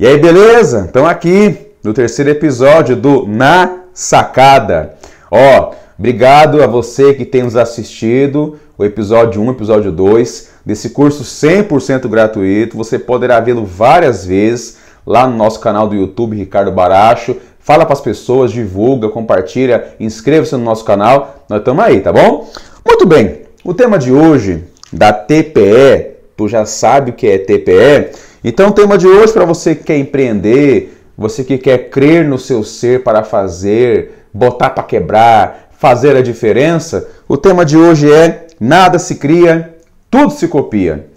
E aí, beleza? Então aqui no terceiro episódio do Na Sacada. Ó, obrigado a você que tem nos assistido, o episódio 1, episódio 2 desse curso 100% gratuito. Você poderá vê-lo várias vezes lá no nosso canal do YouTube Ricardo Baracho. Fala para as pessoas, divulga, compartilha, inscreva-se no nosso canal. Nós estamos aí, tá bom? Muito bem. O tema de hoje da TPE, tu já sabe o que é TPE? Então, o tema de hoje para você que quer empreender, você que quer crer no seu ser para fazer, botar para quebrar, fazer a diferença, o tema de hoje é nada se cria, tudo se copia.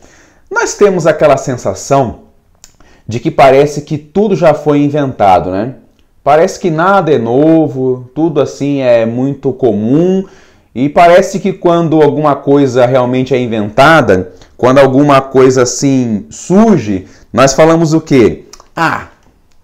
Nós temos aquela sensação de que parece que tudo já foi inventado, né? Parece que nada é novo, tudo assim é muito comum e parece que quando alguma coisa realmente é inventada, quando alguma coisa assim surge, nós falamos o quê? Ah,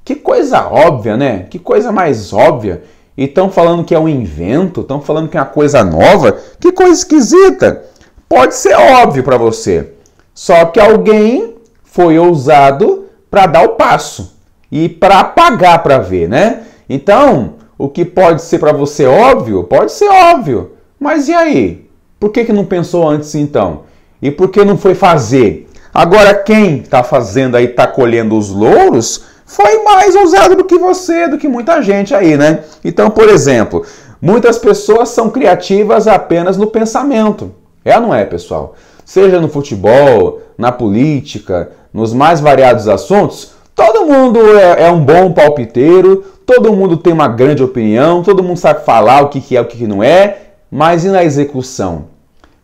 que coisa óbvia, né? Que coisa mais óbvia. E estão falando que é um invento, estão falando que é uma coisa nova. Que coisa esquisita. Pode ser óbvio para você. Só que alguém foi ousado para dar o passo e para pagar para ver, né? Então, o que pode ser para você óbvio, pode ser óbvio. Mas e aí? Por que, que não pensou antes então? E por que não foi fazer? Agora quem está fazendo aí, está colhendo os louros, foi mais ousado do que você, do que muita gente aí, né? Então, por exemplo, muitas pessoas são criativas apenas no pensamento. É ou não é, pessoal? Seja no futebol, na política, nos mais variados assuntos, todo mundo é, é um bom palpiteiro, todo mundo tem uma grande opinião, todo mundo sabe falar o que, que é o que, que não é, mas e na execução?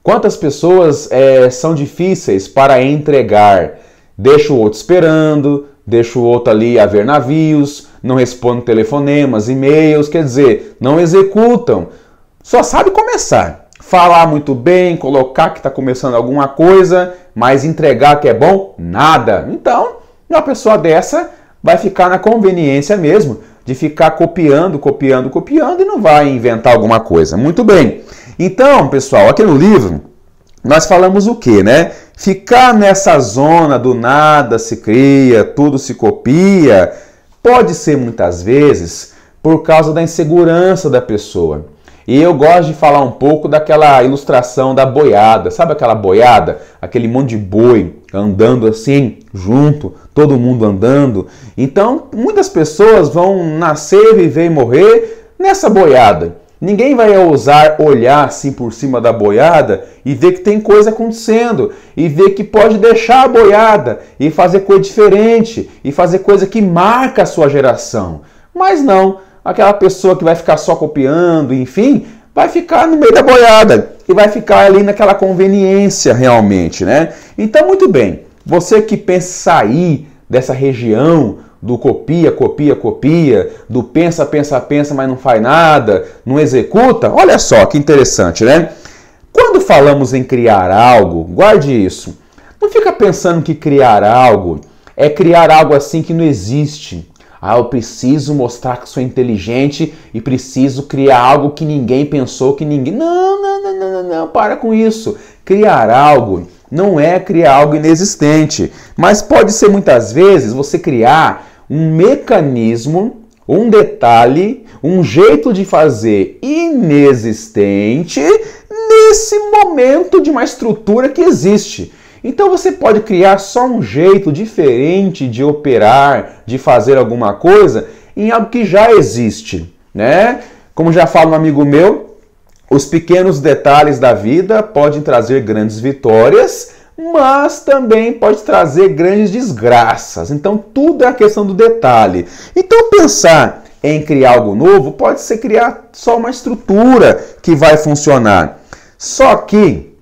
Quantas pessoas é, são difíceis para entregar? Deixa o outro esperando, deixa o outro ali a ver navios, não responde telefonemas, e-mails, quer dizer, não executam. Só sabe começar. Falar muito bem, colocar que está começando alguma coisa, mas entregar que é bom, nada. Então, uma pessoa dessa vai ficar na conveniência mesmo de ficar copiando, copiando, copiando e não vai inventar alguma coisa. Muito bem. Então, pessoal, aqui no livro nós falamos o que, né? Ficar nessa zona do nada se cria, tudo se copia, pode ser muitas vezes por causa da insegurança da pessoa. E eu gosto de falar um pouco daquela ilustração da boiada, sabe aquela boiada? Aquele monte de boi andando assim, junto, todo mundo andando. Então, muitas pessoas vão nascer, viver e morrer nessa boiada. Ninguém vai ousar olhar assim por cima da boiada e ver que tem coisa acontecendo, e ver que pode deixar a boiada e fazer coisa diferente, e fazer coisa que marca a sua geração. Mas não, aquela pessoa que vai ficar só copiando, enfim, vai ficar no meio da boiada e vai ficar ali naquela conveniência realmente, né? Então, muito bem, você que pensa sair dessa região do copia, copia, copia, do pensa, pensa, pensa, mas não faz nada, não executa, olha só que interessante, né? Quando falamos em criar algo, guarde isso. Não fica pensando que criar algo é criar algo assim que não existe. Ah, eu preciso mostrar que sou inteligente e preciso criar algo que ninguém pensou, que ninguém. Não, não, não, não, não, não, para com isso. Criar algo não é criar algo inexistente, mas pode ser muitas vezes você criar um mecanismo, um detalhe, um jeito de fazer inexistente nesse momento de uma estrutura que existe. Então você pode criar só um jeito diferente de operar, de fazer alguma coisa em algo que já existe, né? Como já fala um amigo meu, os pequenos detalhes da vida podem trazer grandes vitórias, mas também pode trazer grandes desgraças. Então tudo é a questão do detalhe. Então pensar em criar algo novo pode ser criar só uma estrutura que vai funcionar. Só que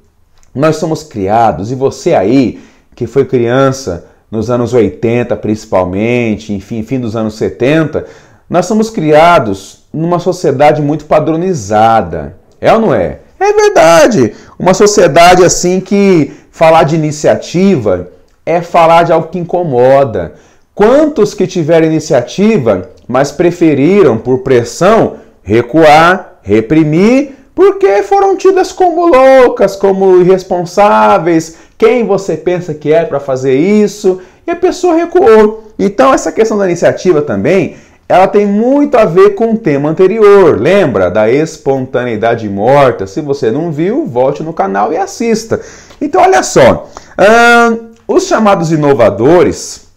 nós somos criados e você aí que foi criança nos anos 80 principalmente, enfim, fim dos anos 70, nós somos criados numa sociedade muito padronizada. É ou não é? É verdade. Uma sociedade assim que falar de iniciativa é falar de algo que incomoda. Quantos que tiveram iniciativa, mas preferiram por pressão recuar, reprimir porque foram tidas como loucas, como irresponsáveis, quem você pensa que é para fazer isso, e a pessoa recuou. Então essa questão da iniciativa também, ela tem muito a ver com o tema anterior. Lembra da espontaneidade morta? Se você não viu, volte no canal e assista. Então olha só, hum, os chamados inovadores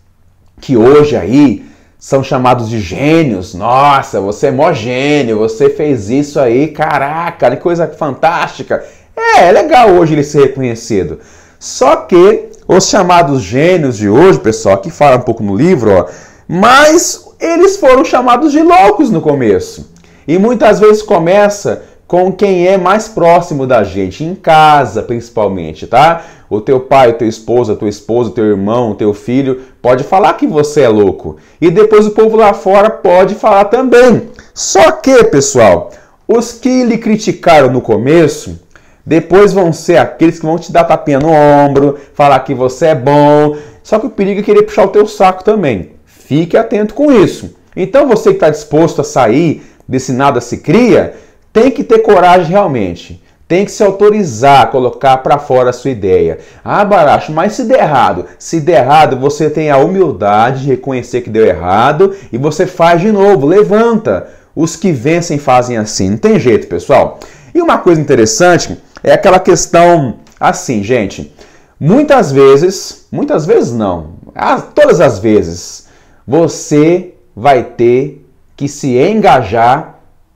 que hoje aí são chamados de gênios. Nossa, você é mó gênio, você fez isso aí, caraca, que coisa fantástica. É, é legal hoje ele ser reconhecido. Só que os chamados gênios de hoje, pessoal, que fala um pouco no livro, ó, mas eles foram chamados de loucos no começo. E muitas vezes começa com quem é mais próximo da gente, em casa principalmente, tá? O teu pai, tua esposa, tua esposa, teu irmão, teu filho, pode falar que você é louco. E depois o povo lá fora pode falar também. Só que, pessoal, os que lhe criticaram no começo, depois vão ser aqueles que vão te dar tapinha no ombro, falar que você é bom. Só que o perigo é querer puxar o teu saco também. Fique atento com isso. Então você que está disposto a sair desse nada se cria, tem que ter coragem realmente. Tem que se autorizar a colocar para fora a sua ideia. Ah, Baracho, mas se der errado? Se der errado, você tem a humildade de reconhecer que deu errado e você faz de novo, levanta. Os que vencem fazem assim. Não tem jeito, pessoal. E uma coisa interessante é aquela questão assim, gente. Muitas vezes, muitas vezes não, ah, todas as vezes, você vai ter que se engajar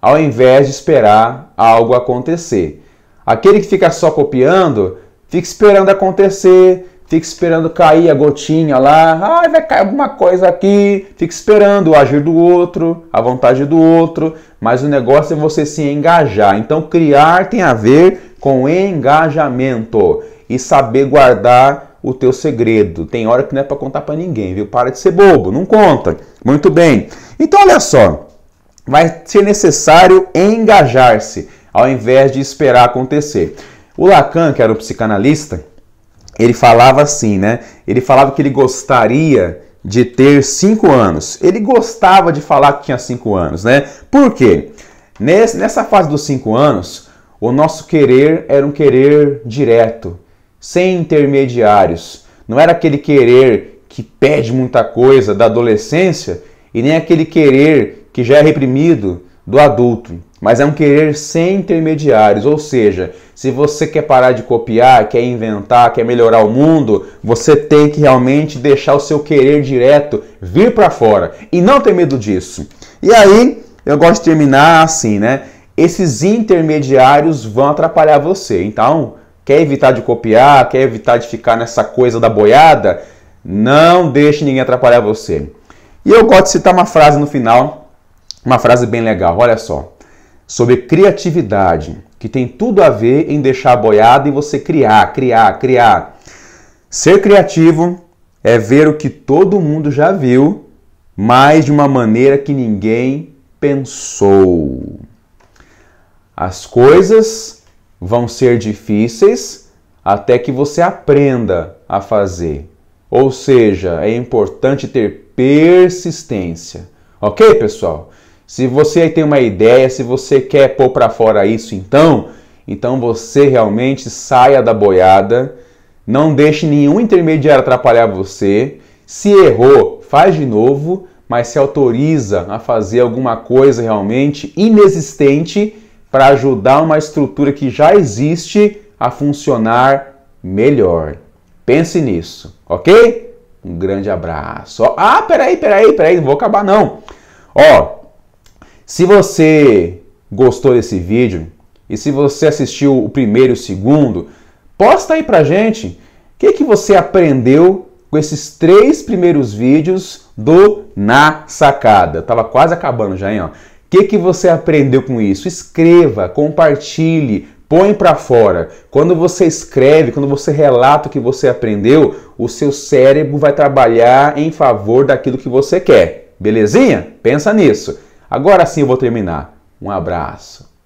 ao invés de esperar algo acontecer. Aquele que fica só copiando, fica esperando acontecer, fica esperando cair a gotinha lá, ah, vai cair alguma coisa aqui, fica esperando o agir do outro, a vontade do outro, mas o negócio é você se engajar. Então, criar tem a ver com engajamento e saber guardar o teu segredo. Tem hora que não é para contar para ninguém, viu? Para de ser bobo, não conta. Muito bem. Então, olha só vai ser necessário engajar-se, ao invés de esperar acontecer. O Lacan, que era o psicanalista, ele falava assim, né? Ele falava que ele gostaria de ter cinco anos. Ele gostava de falar que tinha cinco anos, né? Por quê? Nessa fase dos cinco anos, o nosso querer era um querer direto, sem intermediários. Não era aquele querer que pede muita coisa da adolescência e nem aquele querer que já é reprimido do adulto, mas é um querer sem intermediários, ou seja, se você quer parar de copiar, quer inventar, quer melhorar o mundo, você tem que realmente deixar o seu querer direto vir para fora e não ter medo disso. E aí, eu gosto de terminar assim, né? Esses intermediários vão atrapalhar você. Então, quer evitar de copiar, quer evitar de ficar nessa coisa da boiada, não deixe ninguém atrapalhar você. E eu gosto de citar uma frase no final uma frase bem legal, olha só. Sobre criatividade, que tem tudo a ver em deixar a boiada e você criar, criar, criar. Ser criativo é ver o que todo mundo já viu, mas de uma maneira que ninguém pensou. As coisas vão ser difíceis até que você aprenda a fazer. Ou seja, é importante ter persistência. Ok, pessoal? Se você tem uma ideia, se você quer pôr para fora isso, então, então você realmente saia da boiada, não deixe nenhum intermediário atrapalhar você. Se errou, faz de novo, mas se autoriza a fazer alguma coisa realmente inexistente para ajudar uma estrutura que já existe a funcionar melhor. Pense nisso, ok? Um grande abraço. Ah, peraí, peraí, peraí, não vou acabar não. Ó, se você gostou desse vídeo e se você assistiu o primeiro e o segundo, posta aí pra gente o que, que você aprendeu com esses três primeiros vídeos do Na Sacada. Eu tava quase acabando já, hein? O que, que você aprendeu com isso? Escreva, compartilhe, põe para fora. Quando você escreve, quando você relata o que você aprendeu, o seu cérebro vai trabalhar em favor daquilo que você quer. Belezinha? Pensa nisso. Agora sim eu vou terminar. Um abraço.